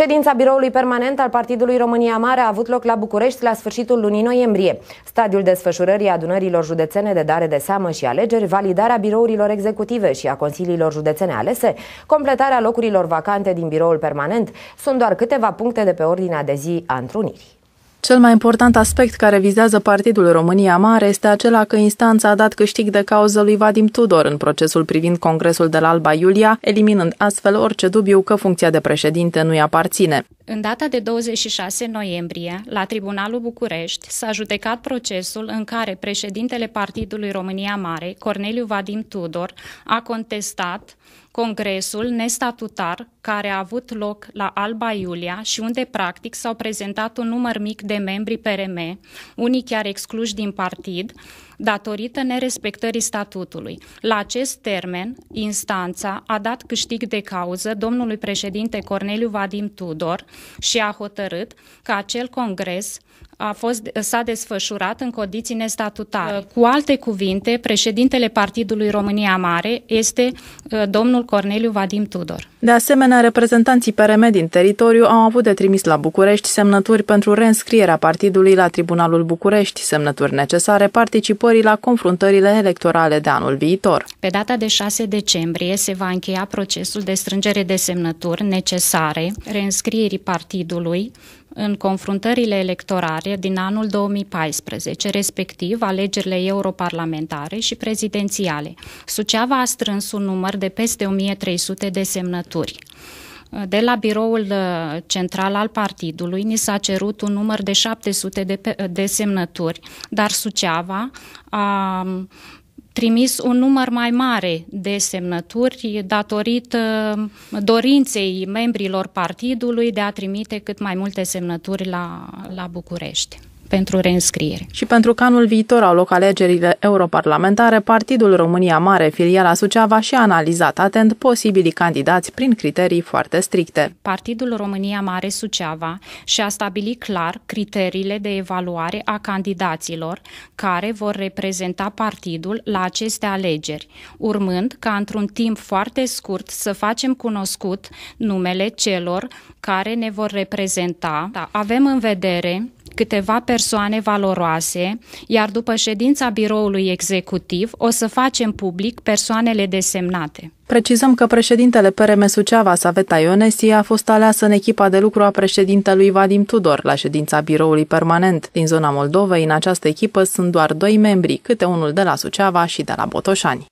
Ședința biroului permanent al Partidului România Mare a avut loc la București la sfârșitul lunii noiembrie. Stadiul desfășurării adunărilor județene de dare de seamă și alegeri, validarea birourilor executive și a consiliilor județene alese, completarea locurilor vacante din biroul permanent sunt doar câteva puncte de pe ordinea de zi a întrunirii. Cel mai important aspect care vizează Partidul România Mare este acela că instanța a dat câștig de cauză lui Vadim Tudor în procesul privind Congresul de la Alba Iulia, eliminând astfel orice dubiu că funcția de președinte nu-i aparține. În data de 26 noiembrie, la Tribunalul București, s-a judecat procesul în care președintele Partidului România Mare, Corneliu Vadim Tudor, a contestat congresul nestatutar care a avut loc la Alba Iulia și unde practic s-au prezentat un număr mic de membri PRM, unii chiar excluși din partid, datorită nerespectării statutului. La acest termen, instanța a dat câștig de cauză domnului președinte Corneliu Vadim Tudor și a hotărât că acel congres a fost, s-a desfășurat în condiții nestatutare. Uh, cu alte cuvinte, președintele Partidului România Mare este uh, domnul Corneliu Vadim Tudor. De asemenea, reprezentanții PRM din teritoriu au avut de trimis la București semnături pentru reînscrierea partidului la Tribunalul București, semnături necesare participării la confruntările electorale de anul viitor. Pe data de 6 decembrie se va încheia procesul de strângere de semnături necesare reînscrierii partidului în confruntările electorare din anul 2014, respectiv alegerile europarlamentare și prezidențiale. Suceava a strâns un număr de peste 1300 de semnături. De la biroul uh, central al partidului ni s-a cerut un număr de 700 de, de semnături, dar Suceava a trimis un număr mai mare de semnături datorită uh, dorinței membrilor partidului de a trimite cât mai multe semnături la, la București pentru reînscriere. Și pentru că anul viitor au loc alegerile europarlamentare, Partidul România Mare, filiala Suceava, și-a analizat atent posibilii candidați prin criterii foarte stricte. Partidul România Mare Suceava și-a stabilit clar criteriile de evaluare a candidaților care vor reprezenta partidul la aceste alegeri, urmând ca într-un timp foarte scurt să facem cunoscut numele celor care ne vor reprezenta. Da, avem în vedere câteva persoane valoroase, iar după ședința biroului executiv o să facem public persoanele desemnate. Precizăm că președintele PRM Suceava, Saveta Ionesi, a fost aleasă în echipa de lucru a președintelui Vadim Tudor la ședința biroului permanent. Din zona Moldovei, în această echipă sunt doar doi membri, câte unul de la Suceava și de la Botoșani.